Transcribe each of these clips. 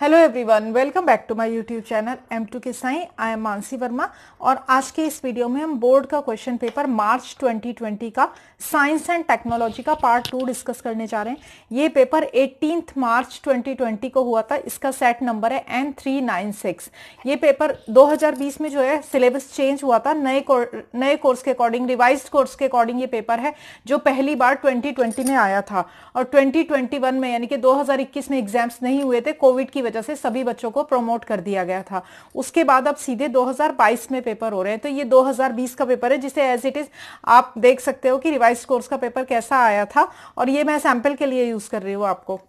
Hello everyone welcome back to my YouTube channel M two K Sai I am Mansi Verma और आज के इस video में हम बोर्ड का क्वेश्चन पेपर मार्च 2020 का साइंस एंड टेक्नोलॉजी का पार्ट टू डिस्कस करने जा रहे हैं ये पेपर 18 मार्च 2020 को हुआ था इसका सेट नंबर है एन थ्री नाइन सिक्स ये पेपर 2020 में जो है सिलेबस चेंज हुआ था नए कोर, नए कोर्स के अकॉर्डिंग रिवाइज कोर्स के अकॉर्डिंग ये पेपर है जो पहली बार ट्वेंटी में आया था और ट्वेंटी में यानी कि दो में एग्जाम्स नहीं हुए थे कोविड की वजह से सभी बच्चों को प्रमोट कर दिया गया था उसके बाद अब सीधे 2022 में पेपर हो रहे हैं तो ये 2020 का पेपर है जिसे एज इट इज आप देख सकते हो कि रिवाइज कोर्स का पेपर कैसा आया था और ये मैं सैंपल के लिए यूज कर रही हूँ आपको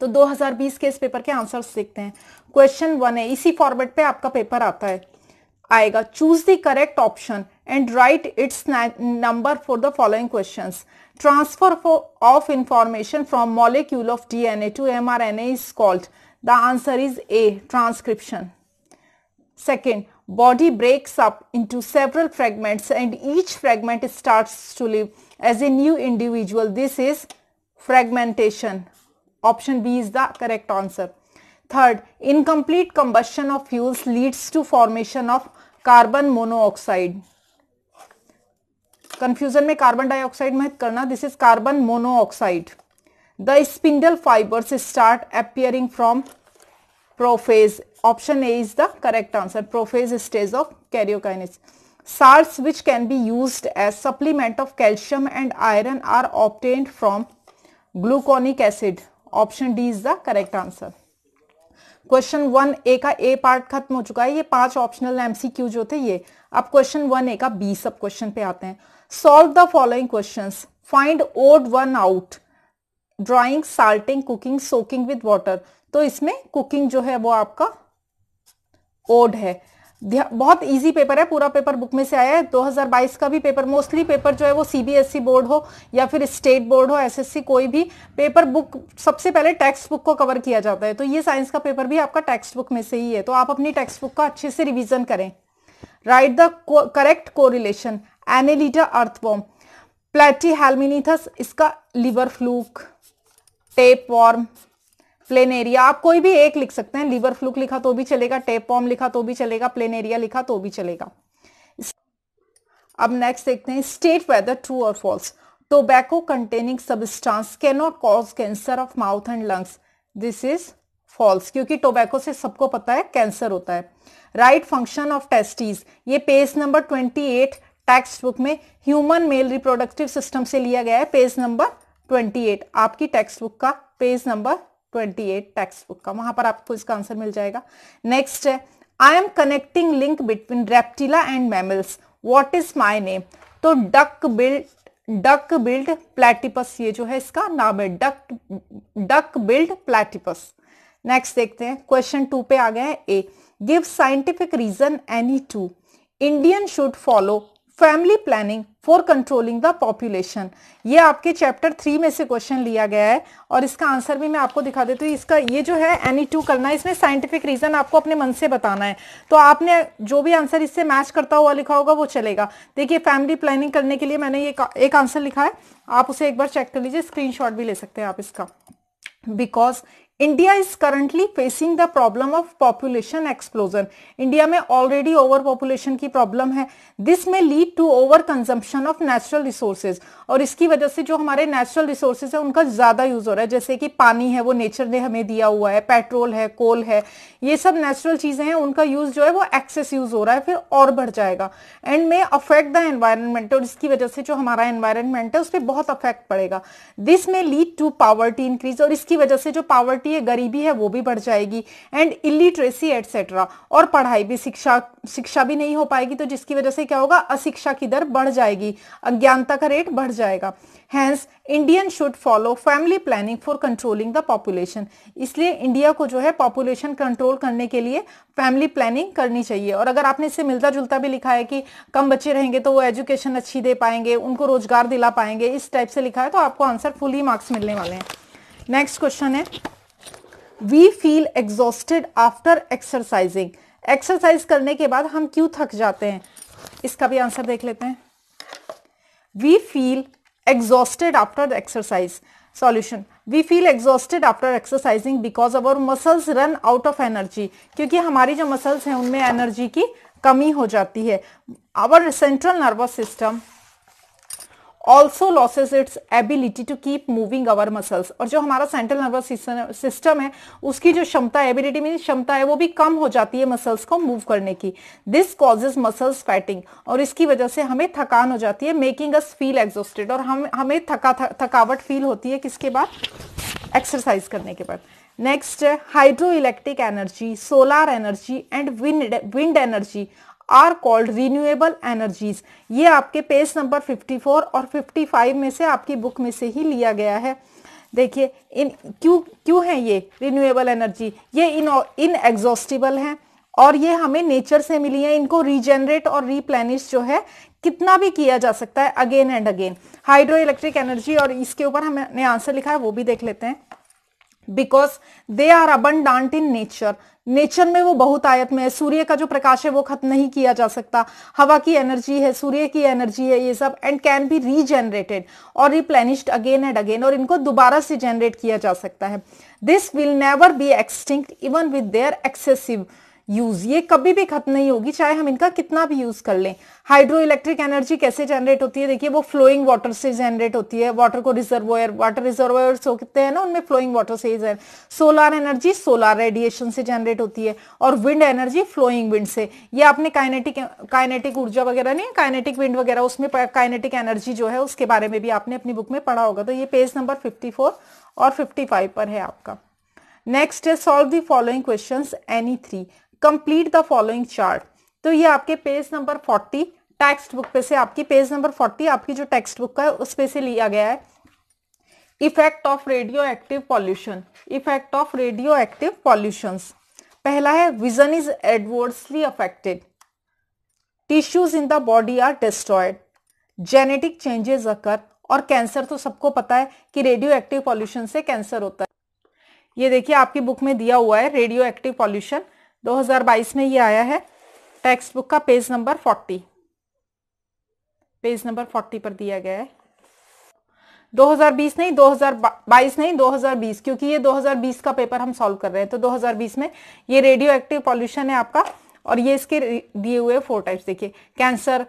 तो 2020 के इस पेपर के आंसर देखते हैं क्वेश्चन वन है इसी फॉर्मेट पे आपका पेपर आता है आएगा choose the correct option and write its number for the following question transfer of information from molecule of D N A to M R N A is called The answer is A. Transcription. Second, body breaks up into several fragments and each fragment starts to live as a new individual. This is fragmentation. Option B is the correct answer. Third, incomplete combustion of fuels leads to formation of carbon monoxide. Confusion में carbon dioxide मत करना This is carbon monoxide. The spindle fibres start appearing from prophase option A is the correct answer prophase stage of karyokinesis salts which can be use as supplement of calcium and iron are obtained from gluconic acid option D is the correct answer question one A का A part खत्म हो चुका है ये पांच optional MCQ जो थे ये अब क्वेश्चन वन ए का बी सब क्वेश्चन पे आते हैं solve the following question find odd one out drying salting cooking soaking with water तो इसमें कुकिंग जो है वो आपका ओड है बहुत इजी पेपर है पूरा पेपर बुक में से आया है 2022 का भी पेपर मोस्टली पेपर जो है वो सीबीएसई बोर्ड e हो या फिर स्टेट बोर्ड हो एसएससी कोई भी पेपर बुक सबसे पहले टेक्स्ट बुक को कवर किया जाता है तो ये साइंस का पेपर भी आपका टेक्स्ट बुक में से ही है तो आप अपनी टेक्स्ट बुक का अच्छे से रिविजन करें write the correct correlation annelida earthworm platyhelminthes इसका liver fluke tapeworm planaria आप कोई भी एक लिख सकते हैं लीवर फ्लूक लिखा तो भी चलेगा टेप वॉर्म लिखा तो भी चलेगा प्लेन एरिया लिखा तो भी चलेगा अब नेक्स्ट देखते हैं स्टेट वेदर ट्रू और false tobacco containing substance cannot cause cancer of mouth and lungs this is false क्योंकि टोबैको से सबको पता है कैंसर होता है राइट फंक्शन ऑफ टेस्टीज ये page number twenty eight text book में ह्यूमन मेल रिप्रोडक्टिव सिस्टम से लिया गया है पेज नंबर 28 आपकी टेक्स्ट बुक का पेज नंबर 28 टेक्स्ट बुक का वहां पर आपको इसका आंसर मिल जाएगा नेक्स्ट है I am connecting link between reptilia and mammals what is my name तो duck billed duck billed platypus ये जो है इसका नाम है duck duck billed platypus next देखते हैं क्वेश्चन टू पे आ गए है A give scientific reason any two Indian should follow family planning for controlling the population ये आपके चैप्टर थ्री में से क्वेश्चन लिया गया है और इसका आंसर भी मैं आपको दिखा देती हूँ इसका ये जो है एनी टू करना है इसमें साइंटिफिक रीजन आपको अपने मन से बताना है तो आपने जो भी आंसर इससे मैच करता हुआ लिखा होगा वो चलेगा देखिए फैमिली प्लानिंग करने के लिए मैंने ये एक आंसर लिखा है आप उसे एक बार चेक कर लीजिए स्क्रीन भी ले सकते हैं आप इसका because India is currently facing the problem of population explosion India में ऑलरेडी ओवर पॉपुलेशन की प्रॉब्लम है this may lead to over consumption of natural resources और इसकी वजह से जो हमारे नेचुरल रिसोर्सेज हैं उनका ज़्यादा यूज़ हो रहा है जैसे कि पानी है वो नेचर ने हमें दिया हुआ है पेट्रोल है कोल है ये सब नेचुरल चीज़ें हैं उनका यूज़ जो है वो एक्सेस यूज़ हो रहा है फिर और बढ़ जाएगा एंड में अफेक्ट द एनवायरमेंट और इसकी वजह से जो हमारा एनवायरमेंट है उस पर बहुत अफेक्ट पड़ेगा this may lead to poverty increase और इसकी वजह से जो पावर्टी है गरीबी है वो भी बढ़ जाएगी एंड इलिटरेसी एटसेट्रा और पढ़ाई भी शिक्षा शिक्षा भी नहीं हो पाएगी तो जिसकी वजह से क्या होगा अशिक्षा की दर बढ़ जाएगी अज्ञानता का रेट बढ़ जाएगा hence Indian should follow family planning for controlling the population इसलिए इंडिया को जो है पॉपुलेशन कंट्रोल करने के लिए फैमिली प्लानिंग करनी चाहिए और अगर आपने इससे मिलता जुलता भी लिखा है कि कम बच्चे रहेंगे तो वो एजुकेशन अच्छी दे पाएंगे उनको रोजगार दिला पाएंगे इस टाइप से लिखा है तो आपको आंसर फुल ही मार्क्स मिलने वाले हैं नेक्स्ट क्वेश्चन है we feel exhausted after exercising exercise करने के बाद हम क्यों थक जाते हैं इसका भी आंसर देख लेते हैं we feel exhausted after exercise solution we feel exhausted after exercising because our muscles run out of energy क्योंकि हमारी जो मसल्स हैं उनमें एनर्जी की कमी हो जाती है our central nervous system also loses its ability to keep moving our muscles और जो हमारा सेंट्रल नर्वस सिस्टम है उसकी जो क्षमता है एबिलिटी मीन क्षमता है वो भी कम हो जाती है मसल्स को मूव करने की दिस कॉजेज मसल्स फैटिंग और इसकी वजह से हमें थकान हो जाती है मेकिंग अस फील एग्जॉस्टेड और हम हमें थका थकावट फील होती है किसके बाद एक्सरसाइज करने के बाद next hydroelectric energy solar energy and wind wind energy are called renewable energies ये आपके पेज नंबर 54 और 55 में से आपकी बुक में से ही लिया गया है देखिए इन क्यों क्यों है ये रिन्यूएबल एनर्जी ये इन इन एग्जॉस्टिबल हैं और ये हमें नेचर से मिली है इनको रीजेनरेट और रीप्लेनिश जो है कितना भी किया जा सकता है again and again hydroelectric energy और इसके ऊपर हमने आंसर लिखा है वो भी देख लेते हैं because they are abundant in nature nature में वो बहुत आयत में है सूर्य का जो प्रकाश है वो खत्म नहीं किया जा सकता हवा की एनर्जी है सूर्य की एनर्जी है ये सब एंड कैन बी रीजनरेटेड और रिप्लेनिश्ड अगेन एंड अगेन और इनको दोबारा से जनरेट किया जा सकता है this will never be extinct even with their excessive use ये कभी भी खत्म नहीं होगी चाहे हम इनका कितना भी यूज कर लें हाइड्रो इलेक्ट्रिक एनर्जी कैसे जनरेट होती है देखिए वो फ्लोइंग वाटर से जनरेट होती है वाटर को रिजर्वोयर वाटर रिजर्वोयर होते हैं ना उनमें फ्लोइंग वाटर से ही सोलर एनर्जी सोलर रेडिएशन से जनरेट होती है और विंड एनर्जी फ्लोइंग विंड से ये आपने काइनेटिक काइनेटिक ऊर्जा वगैरह नहीं काइनेटिक विंड वगैरह उसमें काइनेटिक एनर्जी जो है उसके बारे में भी आपने अपनी बुक में पढ़ा होगा तो ये पेज नंबर फिफ्टी और फिफ्टी पर है आपका नेक्स्ट है solve the following questions any three complete the following chart तो ये आपके page number forty text book पे से आपकी पेज नंबर फोर्टी आपकी जो टेक्स्ट बुक का है उस पे से लिया गया है effect of radioactive pollution effect of radioactive pollution पहला है vision is adversely affected tissues in the body are destroyed genetic changes occur और कैंसर तो सबको पता है कि रेडियो एक्टिव पॉल्यूशन से कैंसर होता है ये देखिए आपकी बुक में दिया हुआ है रेडियो एक्टिव पॉल्यूशन 2022 में ये आया है टेक्स्ट बुक का पेज नंबर 40 पेज नंबर 40 पर दिया गया है 2020 नहीं 2022 नहीं 2020 क्योंकि ये 2020 का पेपर हम सॉल्व कर रहे हैं तो 2020 में ये रेडियो एक्टिव पॉल्यूशन है आपका और ये इसके दिए हुए फोर टाइप्स देखिए cancer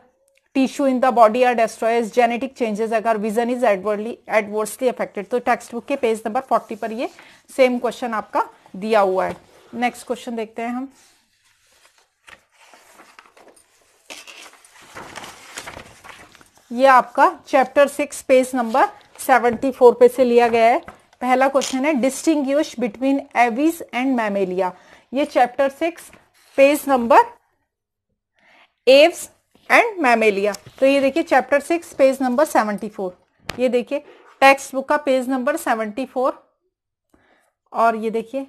tissue in the body are destroys genetic changes occur vision is adversely adversely affected तो टेक्स्ट बुक के पेज नंबर फोर्टी पर ये सेम क्वेश्चन आपका दिया हुआ है नेक्स्ट क्वेश्चन देखते हैं हम ये आपका chapter six page number seventy four पे से लिया गया है पहला क्वेश्चन है distinguish between aves and mammalia ये chapter six page number aves and mammalia तो ये देखिए chapter six page number seventy four ये देखिए टेक्स्ट बुक का पेज नंबर सेवेंटी फोर और ये देखिए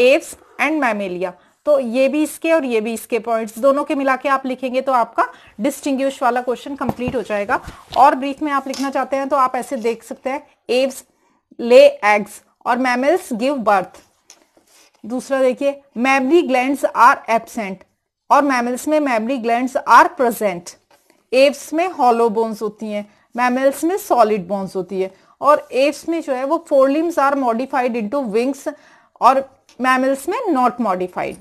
एप्स एंड मैमेलिया तो ये भी इसके और ये भी इसके पॉइंट्स दोनों के मिला के आप लिखेंगे तो आपका डिस्टिंग्विश वाला क्वेश्चन कंप्लीट हो जाएगा और ब्रीफ में आप लिखना चाहते हैं तो आप ऐसे देख सकते हैं एव्स ले एग्स और मैमल्स गिव बर्थ दूसरा देखिए मैमरी ग्लैंड आर एबसेंट और मैमल्स में mammary gland are present aves में हॉलो बोन्स होती हैं मैमल्स में सॉलिड बोन्स होती है और एव्स में जो है वो forelimbs are modified into wings और मैमल्स में नॉट मॉडिफाइड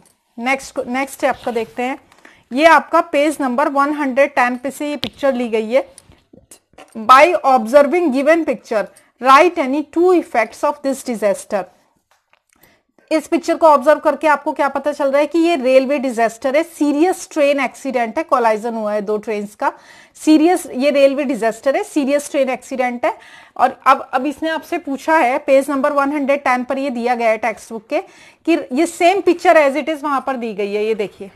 नेक्स्ट नेक्स्ट है आपका देखते हैं ये आपका पेज नंबर 110 पे से ये पिक्चर ली गई है by observing given picture write any two effects of this disaster इस पिक्चर को ऑब्जर्व करके आपको क्या पता चल रहा है कि ये रेलवे डिजास्टर है सीरियस ट्रेन एक्सीडेंट है कोलाइजन हुआ है दो ट्रेन का सीरियस ये रेलवे डिजास्टर है सीरियस ट्रेन एक्सीडेंट है और अब अब इसने आपसे पूछा है पेज नंबर 110 पर ये दिया गया है टेक्स्ट बुक के कि ये same picture as it is वहां पर दी गई है ये देखिए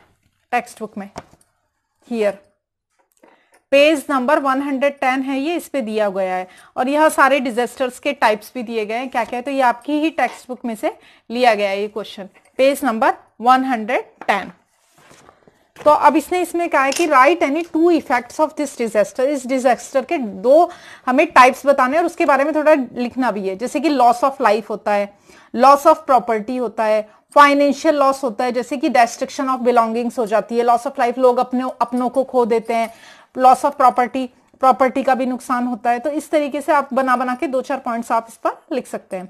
टेक्स्ट बुक में हियर पेज नंबर 110 है ये इस पे दिया गया है और यह सारे डिजास्टर्स के टाइप्स भी दिए गए हैं क्या क्या है तो ये आपकी ही टेक्स्ट बुक में से लिया गया है ये क्वेश्चन पेज नंबर 110 तो अब इसने इसमें कहा है कि write any two effects of this disaster इस डिजास्टर के दो हमें टाइप्स बताने और उसके बारे में थोड़ा लिखना भी है जैसे कि लॉस ऑफ लाइफ होता है लॉस ऑफ प्रॉपर्टी होता है फाइनेंशियल लॉस होता है जैसे कि डेस्ट्रिक्शन ऑफ बिलोंगिंग्स हो जाती है लॉस ऑफ लाइफ लोग अपने अपनों को खो देते हैं लॉस ऑफ प्रॉपर्टी प्रॉपर्टी का भी नुकसान होता है तो इस तरीके से आप बना बना के दो चार पॉइंट्स आप इस पर लिख सकते हैं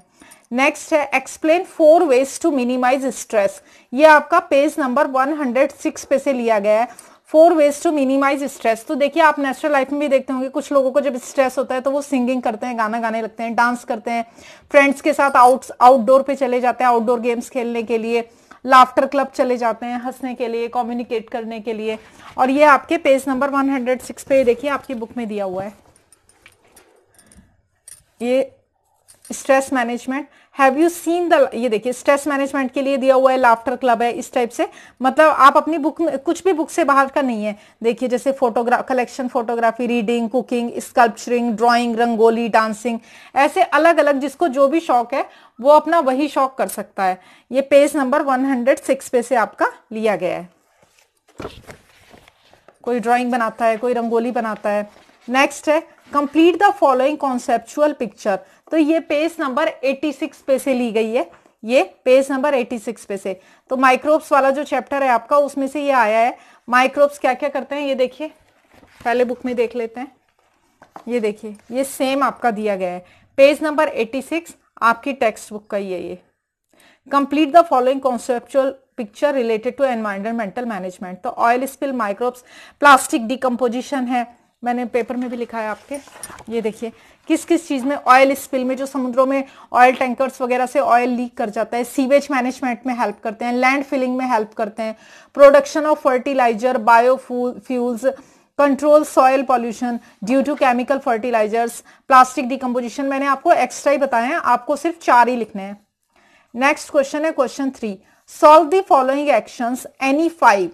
नेक्स्ट है explain four ways to minimise stress ये आपका पेज नंबर 106 पे से लिया गया है four ways to minimise stress तो देखिए आप नेचुरल लाइफ में भी देखते होंगे कुछ लोगों को जब स्ट्रेस होता है तो वो सिंगिंग करते हैं गाना गाने लगते हैं डांस करते हैं फ्रेंड्स के साथ आउट आउटडोर पे चले जाते हैं आउटडोर गेम्स खेलने के लिए लाफ्टर क्लब चले जाते हैं हंसने के लिए कम्युनिकेट करने के लिए और ये आपके पेज नंबर 106 पे देखिए आपकी बुक में दिया हुआ है ये stress management have you seen the ये देखिए स्ट्रेस मैनेजमेंट के लिए दिया हुआ है लाफ्टर क्लब है इस टाइप से मतलब आप अपनी बुक में कुछ भी बुक से बाहर का नहीं है देखिए जैसे photograph collection photography reading cooking sculpturing drawing rangoli dancing ऐसे अलग अलग जिसको जो भी शौक है वो अपना वही शौक कर सकता है ये page number one hundred six पे से आपका लिया गया है कोई ड्राइंग बनाता है कोई रंगोली बनाता है नेक्स्ट है complete the following conceptual picture तो ये पेज नंबर 86 पे से ली गई है ये पेज नंबर 86 पे से तो माइक्रोब्स वाला जो चैप्टर है आपका उसमें से ये आया है माइक्रोब्स क्या क्या करते हैं ये देखिए पहले बुक में देख लेते हैं ये देखिए ये सेम आपका दिया गया है पेज नंबर 86 आपकी टेक्स्ट बुक का ही है ये complete the following conceptual picture related to environmental management तो oil spill microbes plastic decomposition है मैंने पेपर में भी लिखा है आपके ये देखिए किस किस चीज़ में ऑयल स्पिल में जो समुद्रों में ऑयल टैंकर्स वगैरह से ऑयल लीक कर जाता है सीवेज मैनेजमेंट में हेल्प करते हैं लैंड फिलिंग में हेल्प करते हैं production of fertiliser biofuels control soil pollution due to chemical fertilisers plastic decomposition मैंने आपको एक्स्ट्रा ही बताए हैं आपको सिर्फ चार ही लिखने हैं नेक्स्ट क्वेश्चन है question three solve the following actions any five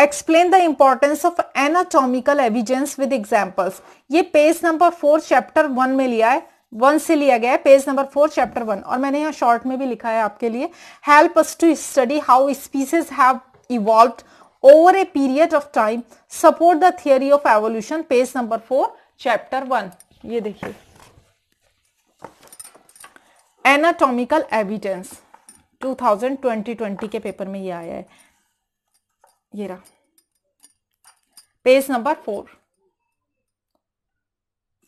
explain the importance of anatomical evidence with examples ये page number four chapter one में लिया है वन से लिया गया है page number four chapter one और मैंने यहाँ शॉर्ट में भी लिखा है आपके लिए help us to study how species have evolve over a period of time support the theory of evolution page number four chapter one ये देखिए एनाटॉमिकल एविडेंस 2020 ट्वेंटी के पेपर में ये आया है ये रहा पेज नंबर फोर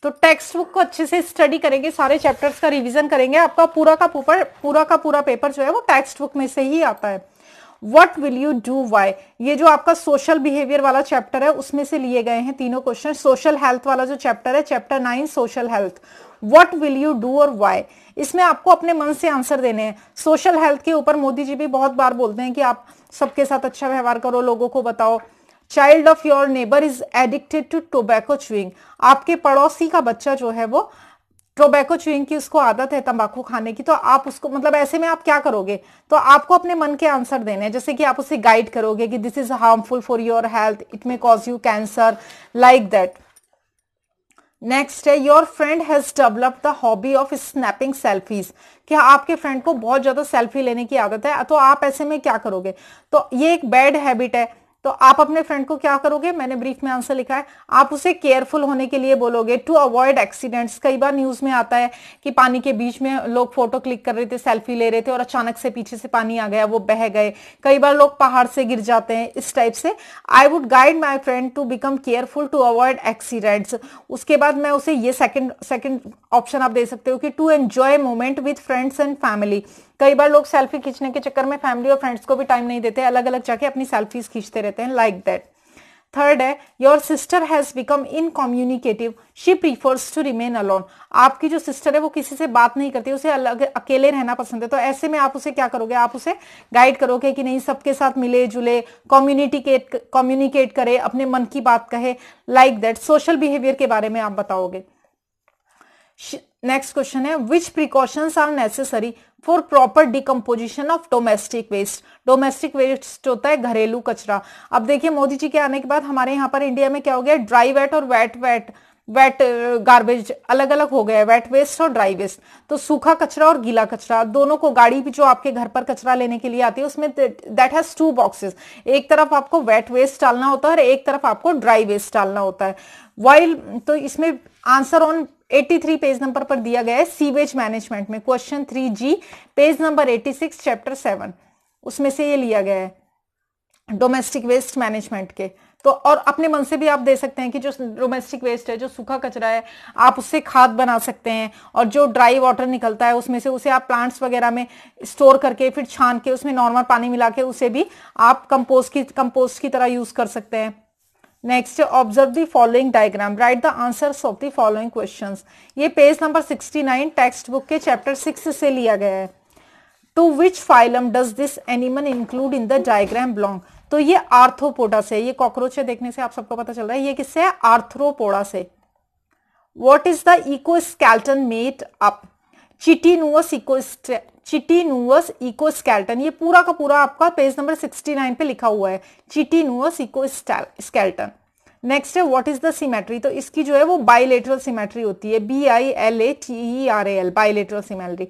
तो टेक्स्ट बुक को अच्छे से स्टडी करेंगे सारे चैप्टर्स का रिवीजन करेंगे आपका पूरा का पूरा पूरा का पूरा पेपर जो है वो टेक्स्ट बुक में से ही आता है what will you do why ये जो आपका सोशल बिहेवियर वाला चैप्टर है उसमें से लिए गए हैं तीनों क्वेश्चन सोशल हेल्थ वाला जो चैप्टर है chapter nine social health what will you do और वाई इसमें आपको अपने मन से आंसर देने हैं सोशल हेल्थ के ऊपर मोदी जी भी बहुत बार बोलते हैं कि आप सबके साथ अच्छा व्यवहार करो लोगों को बताओ child of your neighbour is addicted to tobacco chewing आपके पड़ोसी का बच्चा जो है वो टोबैको चुइंग की उसको आदत है तंबाकू खाने की तो आप उसको मतलब ऐसे में आप क्या करोगे तो आपको अपने मन के आंसर देने हैं जैसे कि आप उसे गाइड करोगे कि this is harmful for your health it may cause you cancer like that next है your friend has develop the hobby of snapping selfies क्या आपके फ्रेंड को बहुत ज्यादा सेल्फी लेने की आदत है तो आप ऐसे में क्या करोगे तो ये एक बैड हैबिट है तो आप अपने फ्रेंड को क्या करोगे मैंने ब्रीफ में आंसर लिखा है आप उसे केयरफुल होने के लिए बोलोगे टू अवॉइड एक्सीडेंट्स कई बार न्यूज में आता है कि पानी के बीच में लोग फोटो क्लिक कर रहे थे सेल्फी ले रहे थे और अचानक से पीछे से पानी आ गया वो बह गए कई बार लोग पहाड़ से गिर जाते हैं इस टाइप से I would guide my friend to become careful to avoid accidents उसके बाद मैं उसे ये सेकेंड सेकेंड ऑप्शन आप दे सकते हो कि to enjoy moment with friends and family कई बार लोग सेल्फी खींचने के चक्कर में फैमिली और फ्रेंड्स को भी टाइम नहीं देते अलग अलग जाके अपनी सेल्फीज खींचते रहते हैं लाइक दैट थर्ड है your sister has become incommunicative she prefers to remain alone आपकी जो सिस्टर है वो किसी से बात नहीं करती उसे अलग अकेले रहना पसंद है तो ऐसे में आप उसे क्या करोगे आप उसे गाइड करोगे कि नहीं सबके साथ मिले जुले कम्युनिकेट कम्युनिकेट करे अपने मन की बात कहे लाइक दैट सोशल बिहेवियर के बारे में आप बताओगे नेक्स्ट क्वेश्चन है which precautions are necessary for proper decomposition of domestic waste domestic waste होता है घरेलू कचरा अब देखिए मोदी जी के आने के बाद हमारे यहाँ पर इंडिया में क्या हो गया ड्राई वेट और वेट वेट वेट गार्बेज अलग अलग हो गया है वेट वेस्ट और ड्राई वेस्ट तो सूखा कचरा और गीला कचरा दोनों को गाड़ी भी जो आपके घर पर कचरा लेने के लिए आती है उसमें दैट हैज टू बॉक्सेस एक तरफ आपको वेट वेस्ट डालना होता है और एक तरफ आपको ड्राई वेस्ट डालना होता है वाइल तो इसमें आंसर ऑन 83 पेज नंबर पर दिया गया है सीवेज मैनेजमेंट में question three G page number 86 chapter seven उसमें से ये लिया गया है डोमेस्टिक वेस्ट मैनेजमेंट के तो और अपने मन से भी आप दे सकते हैं कि जो डोमेस्टिक वेस्ट है जो सूखा कचरा है आप उससे खाद बना सकते हैं और जो ड्राई वाटर निकलता है उसमें से उसे आप प्लांट्स वगैरह में स्टोर करके फिर छान के उसमें नॉर्मल पानी मिला के उसे भी आप कंपोस्ट की कंपोस्ट की तरह यूज कर सकते हैं next observe the following diagram write the answers of the following questions ये पेज नंबर 69 टेक्स्ट बुक के चैप्टर 6 से लिया गया है to which phylum does this animal include in the diagram belong तो ये आर्थोपोडा से ये कॉकरोच है देखने से आप सबको पता चल रहा है ये किससे है आर्थ्रोपोडा से what is the exoskeleton made up chitinous exo chitinous skeleton ये पूरा का पूरा आपका पेज नंबर 69 पे लिखा हुआ है चिटीनुअस स्केल्टन नेक्स्ट है व्हाट इज द सिमेट्री तो इसकी जो है वो बाइलेटरल सिमेट्री होती है B I L A T E R A L bilateral symmetry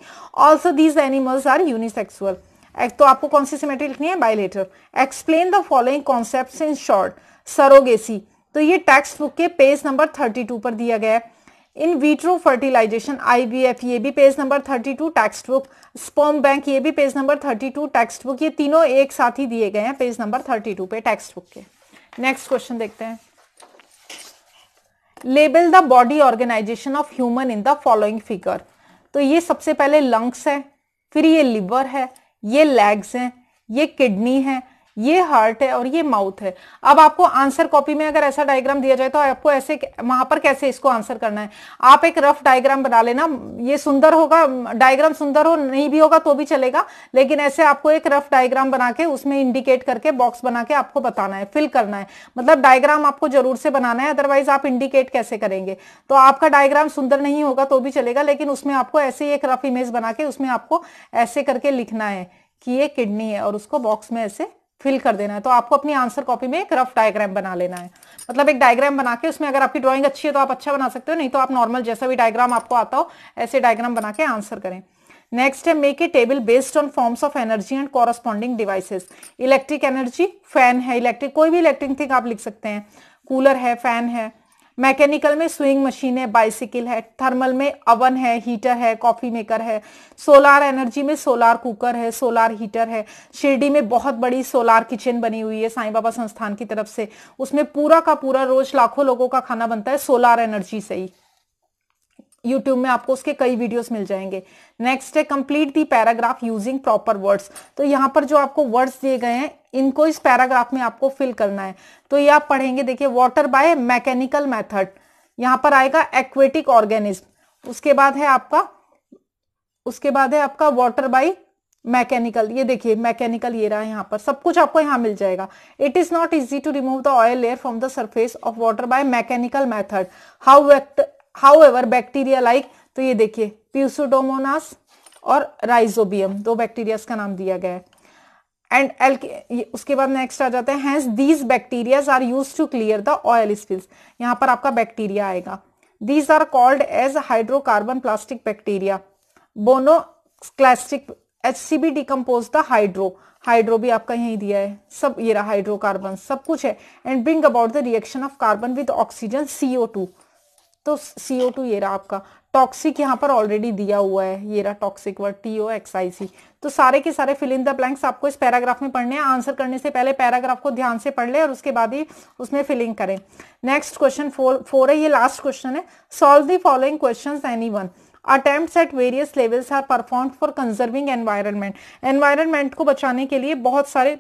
also these animals are unisexual तो आपको कौन सी सिमेट्री लिखनी है bilateral explain the following concept in short surrogacy तो ये टेक्स्ट बुक के पेज नंबर थर्टी टू पर दिया गया है इन विट्रो फर्टिलाइजेशन आईवीएफ ये भी page number 32 text book sperm bank ये भी पेज नंबर 32 टेक्स्ट बुक ये तीनों एक साथ ही दिए गए हैं पेज नंबर 32 पे टेक्स्ट बुक के नेक्स्ट क्वेश्चन देखते हैं label the body organisation of human in the following figure तो ये सबसे पहले लंग्स है फिर ये लिवर है ये लेग्स हैं ये किडनी है ये हार्ट है और ये माउथ है अब आपको आंसर कॉपी में अगर ऐसा डायग्राम दिया जाए तो आपको ऐसे वहां पर कैसे इसको आंसर करना है आप एक रफ डायग्राम बना लेना ये सुंदर होगा डायग्राम सुंदर हो नहीं भी होगा तो भी चलेगा लेकिन ऐसे आपको एक रफ डायग्राम बना के उसमें इंडिकेट करके बॉक्स बना के आपको बताना है फिल करना है मतलब डायग्राम आपको जरूर से बनाना है अदरवाइज आप इंडिकेट कैसे करेंगे तो आपका डायग्राम सुंदर नहीं होगा तो भी चलेगा लेकिन उसमें आपको ऐसे एक रफ इमेज बना के उसमें आपको ऐसे करके लिखना है कि ये किडनी है और उसको बॉक्स में ऐसे फिल कर देना है तो आपको अपनी आंसर कॉपी में एक रफ डायग्राम बना लेना है मतलब एक डायग्राम बना के उसमें अगर आपकी ड्राइंग अच्छी है तो आप अच्छा बना सकते हो नहीं तो आप नॉर्मल जैसा भी डायग्राम आपको आता हो ऐसे डायग्राम बना के आंसर करें नेक्स्ट है make a table based on forms of energy and corresponding devices electric energy fan है इलेक्ट्रिक कोई भी इलेक्ट्रिक थिंग आप लिख सकते हैं कूलर है फैन है मैकेनिकल में स्विंग मशीन है बाइसिकल है थर्मल में अवन है हीटर है कॉफ़ी मेकर है सोलार एनर्जी में सोलार कुकर है सोलार हीटर है शिरडी में बहुत बड़ी सोलार किचन बनी हुई है साईं बाबा संस्थान की तरफ से उसमें पूरा का पूरा रोज लाखों लोगों का खाना बनता है सोलार एनर्जी से ही यूट्यूब में आपको उसके कई वीडियोस मिल जाएंगे नेक्स्ट है complete the paragraph using proper words तो यहाँ पर जो आपको वर्ड्स दिए गए हैं इनको इस पैराग्राफ में आपको फिल करना है तो ये आप पढ़ेंगे देखिए वाटर बाय मैकेनिकल मैथड यहाँ पर आएगा एक्वेटिक ऑर्गेनिज्म उसके बाद है आपका उसके बाद है आपका वाटर बाई मैकेनिकल ये देखिए मैकेनिकल ये रहा है यहाँ पर सब कुछ आपको यहाँ मिल जाएगा it is not easy to remove the oil layer from the surface of water by mechanical method how however bacteria like तो ये देखिए प्यूसोडोमोनास और राइजोबियम दो बैक्टीरियाज का नाम दिया गया है एंड एल उसके बाद नेक्स्ट आ जाता है these bacterias are use to clear the oil spills यहां पर आपका बैक्टीरिया आएगा these are called as hydrocarbon plastic bacteria bono clastic H C B decompose the hydro hydro भी आपका यही दिया है सब ये रहा हाइड्रोकार्बन सब कुछ है and bring about the reaction of carbon with oxygen CO two तो सीओ टू ये रहा आपका टॉक्सिक यहाँ पर ऑलरेडी दिया हुआ है ये रहा toxic word T O X I C तो सारे के सारे फिल इन द ब्लैंक्स आपको इस पैराग्राफ में पढ़ने हैं आंसर करने से पहले पैराग्राफ को ध्यान से पढ़ ले और उसके बाद ही उसमें फिलिंग करें नेक्स्ट क्वेश्चन फोर फोर है ये लास्ट क्वेश्चन है solve the following question any one attempt at various levels are perform for conserving environment environment को बचाने के लिए बहुत सारे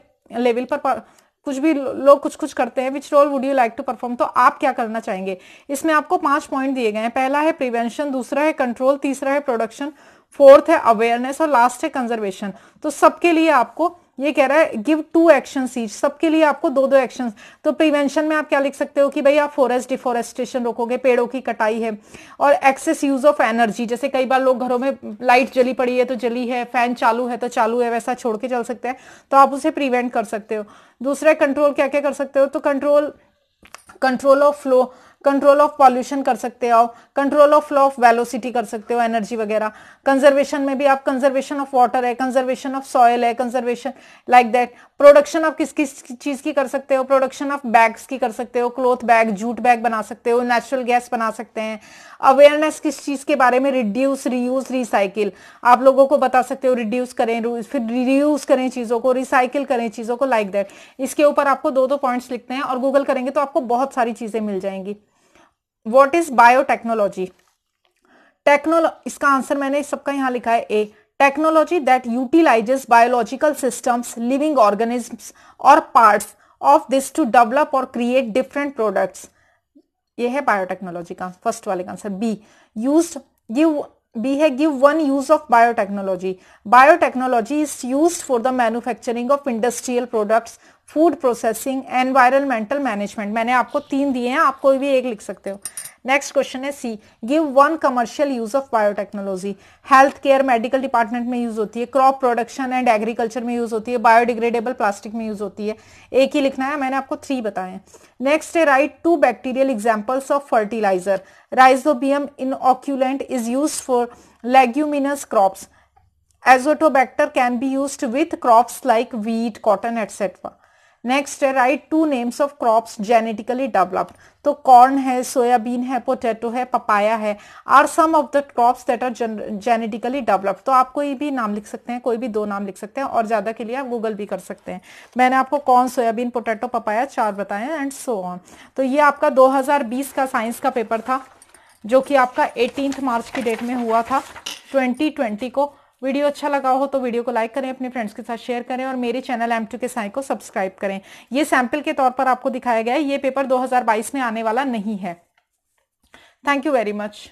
लेवल पर, पर कुछ भी लोग कुछ कुछ करते हैं which role would you like to perform तो आप क्या करना चाहेंगे इसमें आपको पांच पॉइंट दिए गए हैं पहला है प्रिवेंशन दूसरा है कंट्रोल तीसरा है प्रोडक्शन फोर्थ है अवेयरनेस और लास्ट है कंजर्वेशन तो सबके लिए आपको ये कह रहा है गिव टू एक्शन सीच सबके लिए आपको दो दो एक्शन तो प्रिवेंशन में आप क्या लिख सकते हो कि भाई आप फॉरेस्ट डिफोरेस्टेशन रोकोगे पेड़ों की कटाई है और एक्सेस यूज ऑफ एनर्जी जैसे कई बार लोग घरों में लाइट जली पड़ी है तो जली है फैन चालू है तो चालू है वैसा छोड़ के चल सकते हैं तो आप उसे प्रिवेंट कर सकते हो दूसरा कंट्रोल क्या क्या कर सकते हो तो control control of flow control of pollution कर सकते हो control of flow of velocity कर सकते हो एनर्जी वगैरह कंजर्वेशन में भी आप कंजर्वेशन ऑफ वाटर है कंजर्वेशन ऑफ सॉयल है कंजर्वेशन लाइक दैट प्रोडक्शन आप किस किस चीज की कर सकते हो प्रोडक्शन ऑफ बैग्स की कर सकते हो क्लोथ बैग जूट बैग बना सकते हो नेचुरल गैस बना सकते हैं अवेयरनेस किस चीज के बारे में रिड्यूस रीयूज रिसाइकिल आप लोगों को बता सकते हो रिड्यूस करें फिर रीयूज करें चीजों को रिसाइकिल करें चीजों को लाइक like दैट इसके ऊपर आपको दो दो पॉइंट्स लिखते हैं और गूगल करेंगे तो आपको बहुत सारी चीजें मिल जाएंगी वॉट इज बायोटेक्नोलॉजी टेक्नोलॉ इसका आंसर मैंने सबका यहां लिखा है a technology that utilises biological systems living organisms और parts of this to develop और क्रिएट डिफरेंट प्रोडक्ट्स ये है बायोटेक्नोलॉजी का फर्स्ट वाले का answer B use give B है give one use of biotechnology biotechnology is use for the manufacturing of industrial products food processing environmental management मैंने आपको तीन दिए हैं आप कोई भी एक लिख सकते हो नेक्स्ट क्वेश्चन है C give one commercial use of biotechnology health care medical department में यूज होती है क्रॉप प्रोडक्शन एंड एग्रीकल्चर में यूज होती है बायोडिग्रेडेबल प्लास्टिक में यूज होती है एक ही लिखना है मैंने आपको थ्री बताए नेक्स्ट है write two bacterial examples of fertiliser rhizobium inoculant is use for leguminous crops azotobacter can be use with crops like wheat cotton etcetera next तो है write two names of crops genetically developed तो corn है soybean है potato है papaya है are some of the crops that are genetically developed तो आप कोई भी नाम लिख सकते हैं कोई भी दो नाम लिख सकते हैं और ज़्यादा के लिए आप गूगल भी कर सकते हैं मैंने आपको कॉर्न सोयाबीन पोटैटो पपाया चार बताए एंड सो ऑन तो ये आपका 2020 का साइंस का पेपर था जो कि आपका एटीन मार्च की डेट में हुआ था 2020 को वीडियो अच्छा लगा हो तो वीडियो को लाइक करें अपने फ्रेंड्स के साथ शेयर करें और मेरे channel M two K Sai को सब्सक्राइब करें ये सैंपल के तौर पर आपको दिखाया गया है ये पेपर 2022 में आने वाला नहीं है थैंक यू वेरी मच